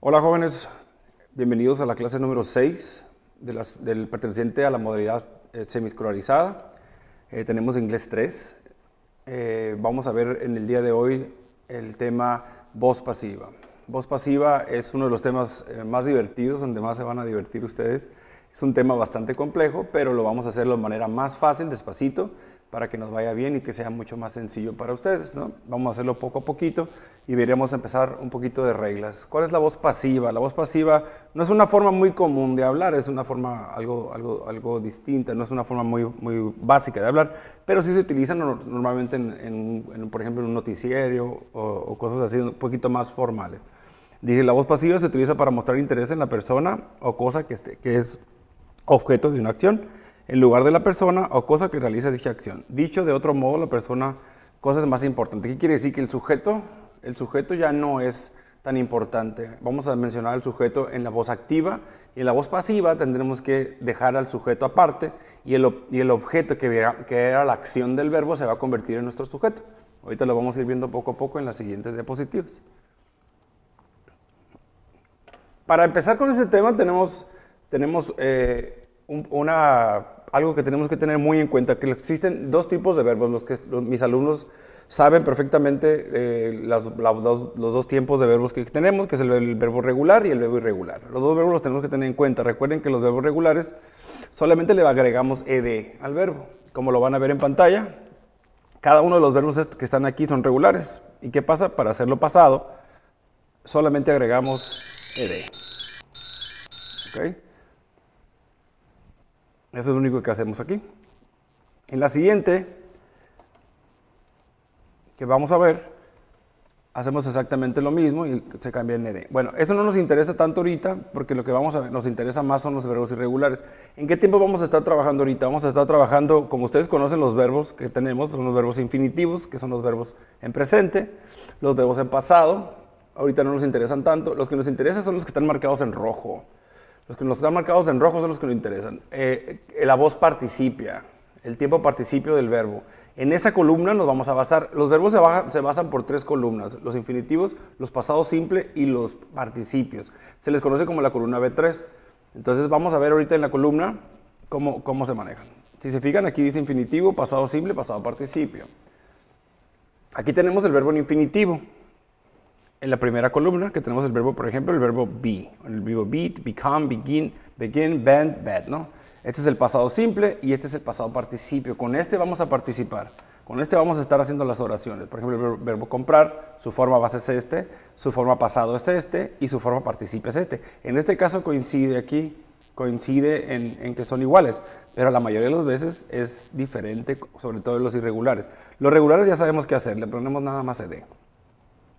Hola jóvenes, bienvenidos a la clase número 6 del perteneciente a la modalidad eh, eh tenemos inglés 3. Eh, vamos a ver en el día de hoy el tema voz pasiva. Voz pasiva es uno de los temas eh, más divertidos, donde más se van a divertir ustedes. Es un tema bastante complejo, pero lo vamos a hacer de manera más fácil, despacito, para que nos vaya bien y que sea mucho más sencillo para ustedes. ¿no? Vamos a hacerlo poco a poquito y veremos empezar un poquito de reglas. ¿Cuál es la voz pasiva? La voz pasiva no es una forma muy común de hablar, es una forma algo, algo, algo distinta, no es una forma muy, muy básica de hablar, pero sí se utiliza normalmente, en, en, por ejemplo, en un noticiero o, cosas así un poquito más formales. Dice, la voz pasiva se utiliza para mostrar interés en la persona o cosa que, que es objeto de una acción, en lugar de la persona o cosa que realiza dicha acción. Dicho de otro modo, la persona, cosa es más importante. ¿Qué quiere decir? Que el sujeto, el sujeto ya no es tan importante. Vamos a mencionar al sujeto en la voz activa y en la voz pasiva tendremos que dejar al sujeto aparte y el, y el objeto que era, que era la acción del verbo se va a convertir en nuestro sujeto. Ahorita lo vamos a ir viendo poco a poco en las siguientes diapositivas. Para empezar con ese tema tenemos, tenemos eh, una, algo que tenemos que tener muy en cuenta, que existen dos tipos de verbos, los que mis alumnos saben perfectamente eh, las, los, dos tiempos de verbos que tenemos, que es el, el, verbo regular y el verbo irregular. Los dos verbos los tenemos que tener en cuenta. Recuerden que los verbos regulares solamente le agregamos ed al verbo, como lo van a ver en pantalla. Cada uno de los verbos que están aquí son regulares. ¿Y qué pasa? Para hacerlo pasado, solamente agregamos ed. Eso es lo único que hacemos aquí. En la siguiente, que vamos a ver, hacemos exactamente lo mismo y se cambia el ND. Bueno, eso no nos interesa tanto ahorita, porque lo que vamos a, nos interesa más son los verbos irregulares. ¿En qué tiempo vamos a estar trabajando ahorita? Vamos a estar trabajando, como ustedes conocen los verbos que tenemos, son los verbos infinitivos, que son los verbos en presente, los verbos en pasado, ahorita no nos interesan tanto. Los que nos interesan son los que están marcados en rojo. Los que nos están marcados en rojo son los que nos interesan. Eh, la voz participia, el tiempo participio del verbo. En esa columna nos vamos a basar. Los verbos se, basan por tres columnas, los infinitivos, los pasados simple y los participios. Se les conoce como la columna B3. Entonces vamos a ver ahorita en la columna cómo, cómo se manejan. Si se fijan, aquí dice infinitivo, pasado simple, pasado participio. Aquí tenemos el verbo en infinitivo en la primera columna que tenemos el verbo, por ejemplo, el verbo be, el verbo beat, become, begin, begin, bend, bed, ¿no? Este es el pasado simple y este es el pasado participio. Con este vamos a participar. Con este vamos a estar haciendo las oraciones. Por ejemplo, el verbo, comprar, su forma base es este, su forma pasado es este y su forma participio es este. En este caso coincide aquí, coincide en, que son iguales, pero la mayoría de las veces es diferente, sobre todo en los irregulares. Los regulares ya sabemos qué hacer, le ponemos nada más ed.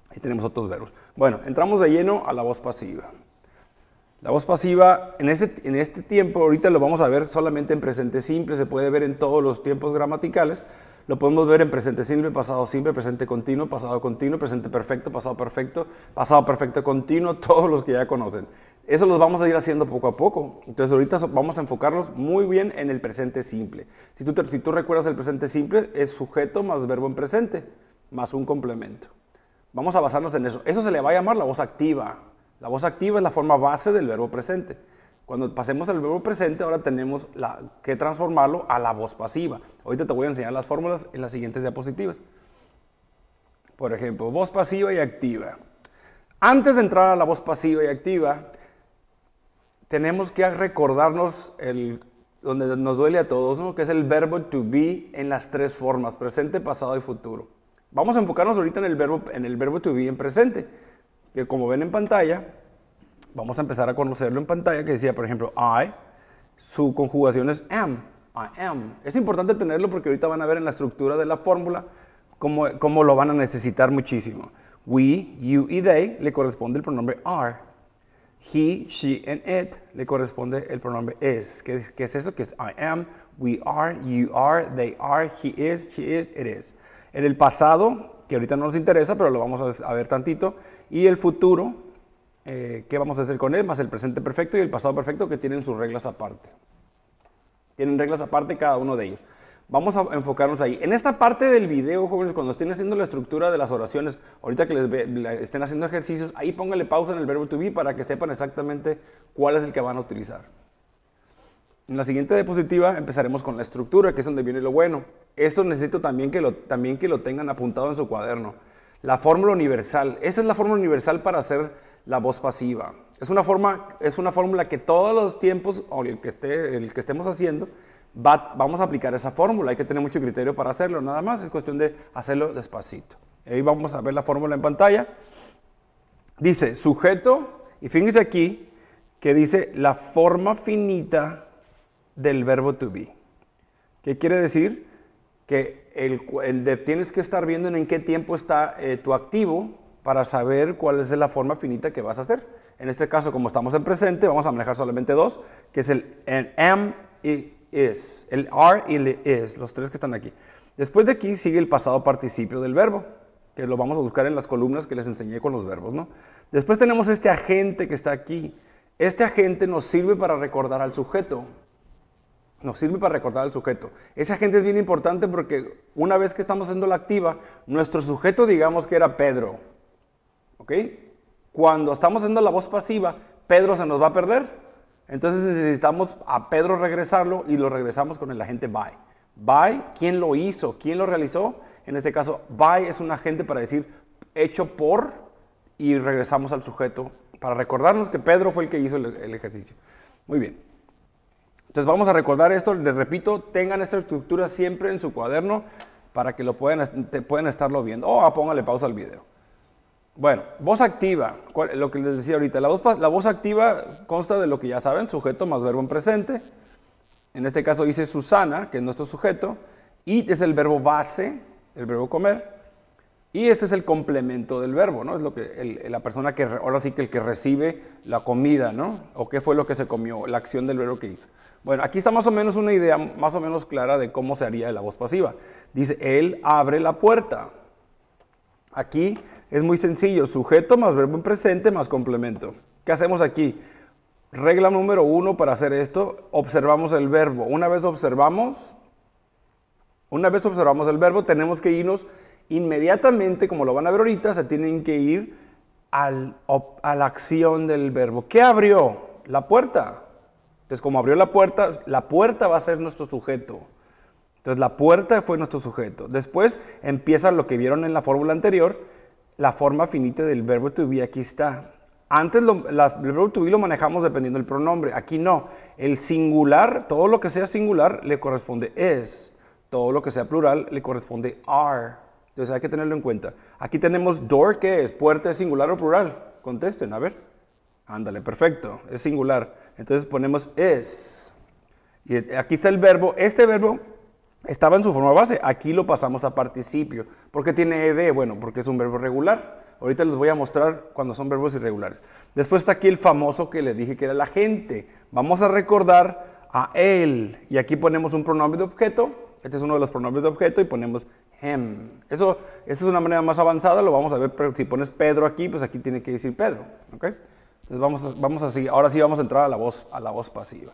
Ahí tenemos otros verbos. Bueno, entramos de lleno a la voz pasiva. La voz pasiva, en este, en este tiempo, ahorita lo vamos a ver solamente en presente simple, se puede ver en todos los tiempos gramaticales, lo podemos ver en presente simple, pasado simple, presente continuo, pasado continuo, presente perfecto, pasado perfecto, pasado perfecto continuo, todos los que ya conocen. Eso los vamos a ir haciendo poco a poco. Entonces ahorita vamos a enfocarnos muy bien en el presente simple. Si tú, si tú recuerdas el presente simple, es sujeto más verbo en presente, más un complemento. Vamos a basarnos en eso. Eso se le va a llamar la voz activa. La voz activa es la forma base del verbo presente. Cuando pasemos al verbo presente, ahora tenemos la, que transformarlo a la voz pasiva. Ahorita te voy a enseñar las fórmulas en las siguientes diapositivas. Por ejemplo, voz pasiva y activa. Antes de entrar a la voz pasiva y activa, tenemos que recordarnos el, donde nos duele a todos, que es el verbo to be en las tres formas, presente, pasado y futuro. Vamos a enfocarnos ahorita en el verbo, en el verbo to be en presente, que como ven en pantalla, vamos a empezar a conocerlo en pantalla, que decía, por ejemplo, I, su conjugación es am, I am. Es importante tenerlo porque ahorita van a ver en la estructura de la fórmula cómo, cómo lo van a necesitar muchísimo. We, you y they le corresponde el pronombre are. He, she and it le corresponde el pronombre is. qué es eso? Que es I am, we are, you are, they are, he is, she is, it is en el pasado, que ahorita no nos interesa, pero lo vamos a ver tantito, y el futuro, eh, qué vamos a hacer con él, más el presente perfecto y el pasado perfecto que tienen sus reglas aparte. Tienen reglas aparte cada uno de ellos. Vamos a enfocarnos ahí. En esta parte del video, jóvenes, cuando estén haciendo la estructura de las oraciones, ahorita que les estén haciendo ejercicios, ahí póngale pausa en el verbo to be para que sepan exactamente cuál es el que van a utilizar. En la siguiente diapositiva empezaremos con la estructura, que es donde viene lo bueno. Esto necesito también que lo, también que lo tengan apuntado en su cuaderno. La fórmula universal. Esta es la fórmula universal para hacer la voz pasiva. Es una, forma, es una fórmula que todos los tiempos, o el que, esté, el que estemos haciendo, va, vamos a aplicar esa fórmula. Hay que tener mucho criterio para hacerlo. Nada más es cuestión de hacerlo despacito. Ahí vamos a ver la fórmula en pantalla. Dice sujeto, y fíjense aquí que dice la forma finita del verbo to be. ¿Qué quiere decir? Que el, tienes que estar viendo en qué tiempo está eh, tu activo para saber cuál es la forma finita que vas a hacer. En este caso, como estamos en presente, vamos a manejar solamente dos, que es el, am y is, el are y el is, los tres que están aquí. Después de aquí sigue el pasado participio del verbo, que lo vamos a buscar en las columnas que les enseñé con los verbos, ¿no? Después tenemos este agente que está aquí. Este agente nos sirve para recordar al sujeto nos sirve para recordar al sujeto. Ese agente es bien importante porque una vez que estamos haciendo la activa, nuestro sujeto digamos que era Pedro. ¿Ok? Cuando estamos haciendo la voz pasiva, Pedro se nos va a perder. Entonces necesitamos a Pedro regresarlo y lo regresamos con el agente by. By, ¿quién lo hizo? ¿Quién lo realizó? En este caso, by es un agente para decir hecho por y regresamos al sujeto para recordarnos que Pedro fue el que hizo el ejercicio. Muy bien. Entonces vamos a recordar esto, les repito, tengan esta estructura siempre en su cuaderno para que lo puedan, te estarlo viendo. O oh, ah, póngale pausa al video. Bueno, voz activa, lo que les decía ahorita, la voz, la voz activa consta de lo que ya saben, sujeto más verbo en presente. En este caso dice Susana, que es nuestro sujeto, y es el verbo base, el verbo comer, y este es el complemento del verbo, ¿no? Es lo que la persona que, ahora sí que el que recibe la comida, ¿no? O qué fue lo que se comió, la acción del verbo que hizo. Bueno, aquí está más o menos una idea más o menos clara de cómo se haría la voz pasiva. Dice, él abre la puerta. Aquí es muy sencillo, sujeto más verbo en presente más complemento. ¿Qué hacemos aquí? Regla número uno para hacer esto, observamos el verbo. Una vez observamos, una vez observamos el verbo, tenemos que irnos inmediatamente, como lo van a ver ahorita, se tienen que ir al, a la acción del verbo. ¿Qué abrió? La puerta. Entonces, como abrió la puerta, la puerta va a ser nuestro sujeto. Entonces, la puerta fue nuestro sujeto. Después empieza lo que vieron en la fórmula anterior, la forma finita del verbo to be aquí está. Antes el verbo to be lo manejamos dependiendo del pronombre, aquí no. El singular, todo lo que sea singular le corresponde es, todo lo que sea plural le corresponde are. Entonces hay que tenerlo en cuenta. Aquí tenemos door, que es? ¿Puerta es singular o plural? Contesten, a ver. Ándale, perfecto, es singular. Entonces ponemos es. Y aquí está el verbo. Este verbo estaba en su forma base. Aquí lo pasamos a participio. ¿Por qué tiene ed? Bueno, porque es un verbo regular. Ahorita les voy a mostrar cuando son verbos irregulares. Después está aquí el famoso que les dije que era la gente. Vamos a recordar a él. Y aquí ponemos un pronombre de objeto. Este es uno de los pronombres de objeto y ponemos him. Eso, eso es una manera más avanzada. Lo vamos a ver, pero si pones Pedro aquí, pues aquí tiene que decir Pedro. ¿okay? Entonces vamos, ahora sí vamos a entrar a la voz, a la voz pasiva.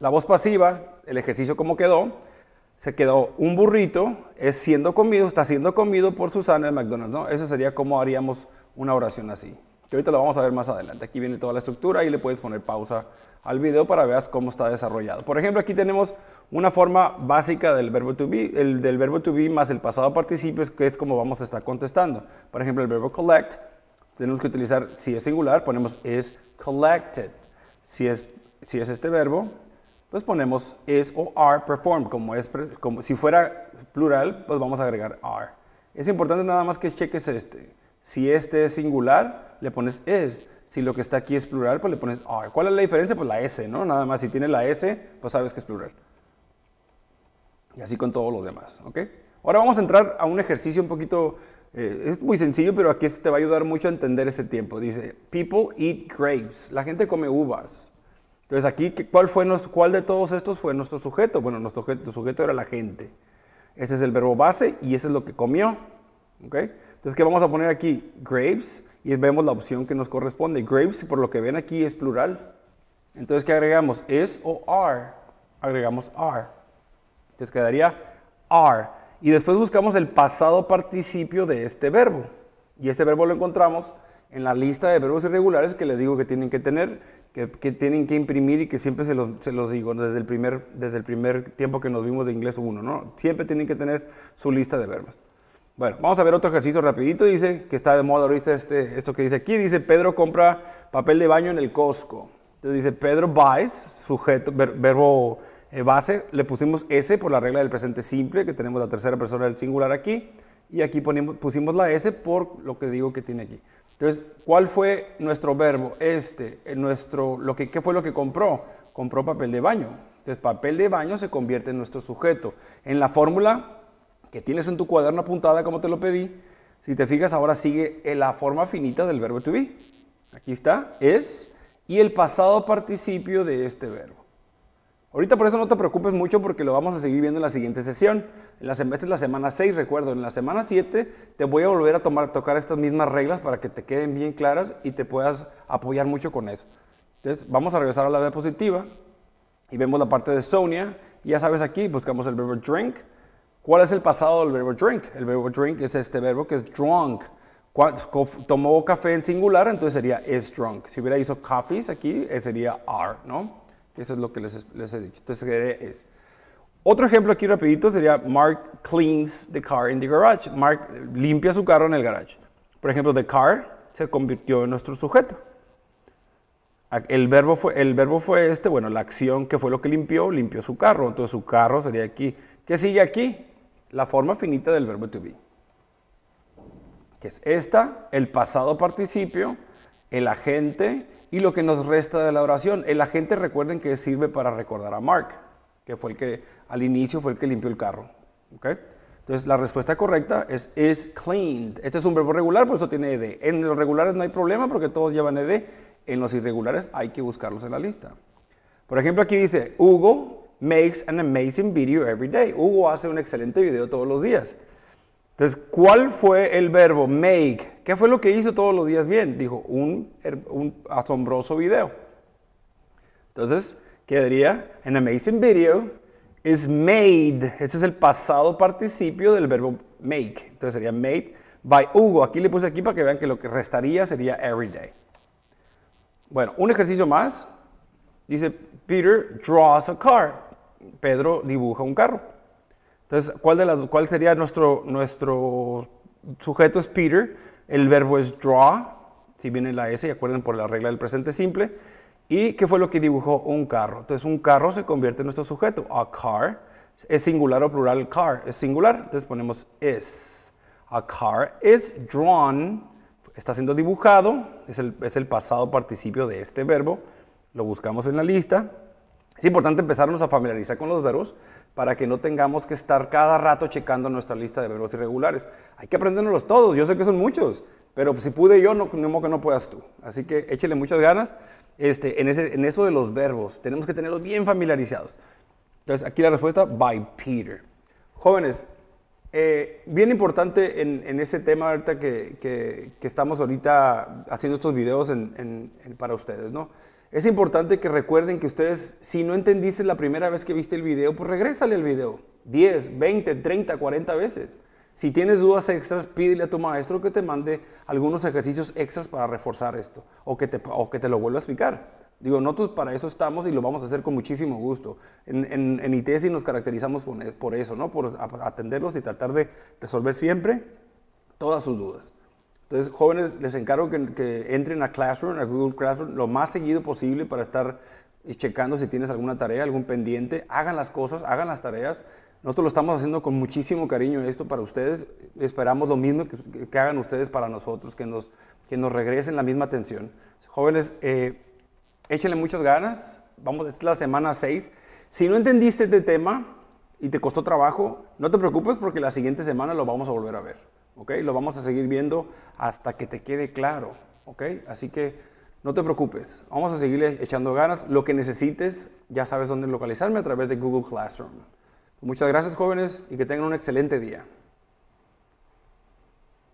La voz pasiva, el ejercicio como quedó, se quedó un burrito, es siendo comido, está siendo comido por Susana en McDonald's, ¿no? Eso sería como haríamos una oración así. Que ahorita lo vamos a ver más adelante. Aquí viene toda la estructura y le puedes poner pausa al video para ver cómo está desarrollado. Por ejemplo, aquí tenemos una forma básica del verbo to be, del verbo to be más el pasado participio, que es como vamos a estar contestando. Por ejemplo, el verbo collect tenemos que utilizar, si es singular, ponemos is collected. Si es, si es este verbo, pues ponemos is o are performed. Como, es, como si fuera plural, pues vamos a agregar are. Es importante nada más que cheques este. Si este es singular, le pones is. Si lo que está aquí es plural, pues le pones are. ¿Cuál es la diferencia? Pues la S, ¿no? Nada más si tiene la S, pues sabes que es plural. Y así con todos los demás, ¿ok? Ahora vamos a entrar a un ejercicio un poquito eh, es muy sencillo, pero aquí te va a ayudar mucho a entender ese tiempo. Dice, people eat grapes. La gente come uvas. Entonces aquí, ¿cuál, fue cuál de todos estos fue nuestro sujeto? Bueno, nuestro sujeto, era la gente. Ese es el verbo base y ese es lo que comió. ¿Okay? Entonces, ¿qué vamos a poner aquí? Grapes y vemos la opción que nos corresponde. Grapes, por lo que ven aquí, es plural. Entonces, ¿qué agregamos? Es o are? Agregamos are. Entonces quedaría are y después buscamos el pasado participio de este verbo. Y este verbo lo encontramos en la lista de verbos irregulares que les digo que tienen que tener, que, tienen que imprimir y que siempre se los, digo desde el, primer, desde el primer tiempo que nos vimos de inglés 1, ¿no? Siempre tienen que tener su lista de verbos. Bueno, vamos a ver otro ejercicio rapidito. Dice que está de moda ahorita este, esto que dice aquí. Dice Pedro compra papel de baño en el Costco. Entonces dice Pedro buys, sujeto, verbo eh, base, le pusimos S por la regla del presente simple, que tenemos la tercera persona del singular aquí, y aquí ponemos, pusimos la S por lo que digo que tiene aquí. Entonces, ¿cuál fue nuestro verbo? Este, eh, nuestro, lo que, ¿qué fue lo que compró? Compró papel de baño. Entonces, papel de baño se convierte en nuestro sujeto. En la fórmula que tienes en tu cuaderno apuntada, como te lo pedí, si te fijas, ahora sigue eh, la forma finita del verbo to be. Aquí está, es, y el pasado participio de este verbo. Ahorita por eso no te preocupes mucho porque lo vamos a seguir viendo en la siguiente sesión. En la, esta es la semana 6, recuerdo. En la semana 7 te voy a volver a tomar, tocar estas mismas reglas para que te queden bien claras y te puedas apoyar mucho con eso. Entonces vamos a regresar a la diapositiva y vemos la parte de Sonia. Y ya sabes aquí, buscamos el verbo drink. ¿Cuál es el pasado del verbo drink? El verbo drink es este verbo que es drunk. Tomó café en singular, entonces sería is drunk. Si hubiera hizo coffees aquí, eh, sería are, ¿no? eso es lo que les, he dicho. Entonces, es. Otro ejemplo aquí rapidito sería Mark cleans the car in the garage. Mark limpia su carro en el garage. Por ejemplo, the car se convirtió en nuestro sujeto. El verbo, fue, el verbo fue este, bueno, la acción que fue lo que limpió, limpió su carro. Entonces su carro sería aquí. ¿Qué sigue aquí? La forma finita del verbo to be. Que es esta, el pasado participio, el agente y lo que nos resta de la oración. El eh, agente recuerden que sirve para recordar a Mark, que fue el que al inicio fue el que limpió el carro. Entonces la respuesta correcta es is cleaned. Este es un verbo regular, por eso tiene ed. En los regulares no hay problema porque todos llevan ed. En los irregulares hay que buscarlos en la lista. Por ejemplo, aquí dice, Hugo makes an amazing video every day. Hugo hace un excelente video todos los días. Entonces, ¿cuál fue el verbo make? ¿Qué fue lo que hizo todos los días bien? Dijo, un, asombroso video. Entonces, quedaría, an amazing video is made. Este es el pasado participio del verbo make. Entonces sería made by Hugo. Aquí le puse aquí para que vean que lo que restaría sería every day. Bueno, un ejercicio más. Dice, Peter draws a car. Pedro dibuja un carro. Entonces, ¿cuál, sería nuestro, sujeto es Peter? El verbo es draw, si viene la S, y acuerden por la regla del presente simple. ¿Y qué fue lo que dibujó un carro? Entonces, un carro se convierte en nuestro sujeto. A car. ¿Es singular o plural car? Es singular. Entonces ponemos is. A car is drawn. Está siendo dibujado. es el pasado participio de este verbo. Lo buscamos en la lista. Es importante empezarnos a familiarizar con los verbos para que no tengamos que estar cada rato checando nuestra lista de verbos irregulares. Hay que aprendernos todos, yo sé que son muchos, pero si pude yo, no, no que no puedas tú. Así que échele muchas ganas este, en, ese, en eso de los verbos. Tenemos que tenerlos bien familiarizados. Entonces, aquí la respuesta, by Peter. Jóvenes, eh, bien importante en, ese tema ahorita que, estamos ahorita haciendo estos videos para ustedes, ¿no? Es importante que recuerden que ustedes, si no entendiste la primera vez que viste el video, pues regrésale el video. 10, 20, 30, 40 veces. Si tienes dudas extras, pídele a tu maestro que te mande algunos ejercicios extras para reforzar esto o que te, lo vuelva a explicar. Digo, nosotros para eso estamos y lo vamos a hacer con muchísimo gusto. En, en, nos caracterizamos por, por eso, ¿no? Por atenderlos y tratar de resolver siempre todas sus dudas. Entonces, jóvenes, les encargo que, entren a Classroom, a Google Classroom, lo más seguido posible para estar eh, checando si tienes alguna tarea, algún pendiente. Hagan las cosas, hagan las tareas. Nosotros lo estamos haciendo con muchísimo cariño esto para ustedes. Esperamos lo mismo que, hagan ustedes para nosotros, que nos, que nos regresen la misma atención. Jóvenes, eh, échenle muchas ganas. Vamos, esta es la semana 6. Si no entendiste este tema y te costó trabajo, no te preocupes porque la siguiente semana lo vamos a volver a ver. Lo vamos a seguir viendo hasta que te quede claro, Así que no te preocupes, vamos a seguirle echando ganas. Lo que necesites, ya sabes dónde localizarme a través de Google Classroom. Muchas gracias jóvenes y que tengan un excelente día.